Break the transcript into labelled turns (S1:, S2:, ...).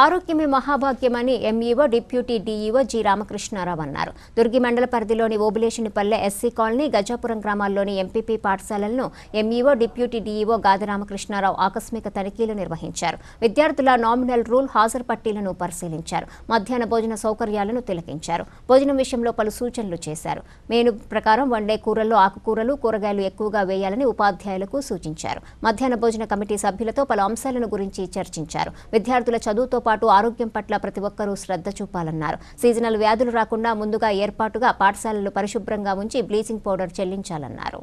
S1: ఆరోగ్యమే మహాభాగ్యమని MEO deputy DEO G Ramakrishna Rao అన్నారు దుర్గి మండల పరిధిలోని ఓబులేషనిపల్లె ఎస్సీ కాలనీ గజాపురం గ్రామాల్లోని ఎంపీపీ పాఠశాలలను ఎంఈఓ డిప్యూటీ డీఈఓ గాది రామకృష్ణారావు ఆకస్మిక తనిఖీలు నిర్వహించారు విద్యార్థుల నామినల్ రూల్ హాజరు పట్టీలను పరిశీలించారు మధ్యాహ్న భోజన సౌకర్యాలను తిలకించారు భోజనం విషయంలో పలు సూచనలు చేశారు మేను ప్రకారం వండే కూరల్లో ఆకుకూరలు కూరగాయలు ఎక్కువగా వేయాలని ఉపాధ్యాయులకు సూచించారు మధ్యాహ్న భోజన కమిటీ సభ్యులతో పలు అంశాలను గురించి చర్చించారు విద్యార్థుల చదువుతో పాటు ఆరోగ్యం పట్ల ప్రతి ఒక్కరూ శ్రద్ధ చూపాలన్నారు సీజనల్ వ్యాధులు రాకుండా ముందుగా ఏర్పాటుగా పాఠశాలలు పరిశుభ్రంగా ఉంచి బ్లీచింగ్ పౌడర్ చెల్లించాలన్నారు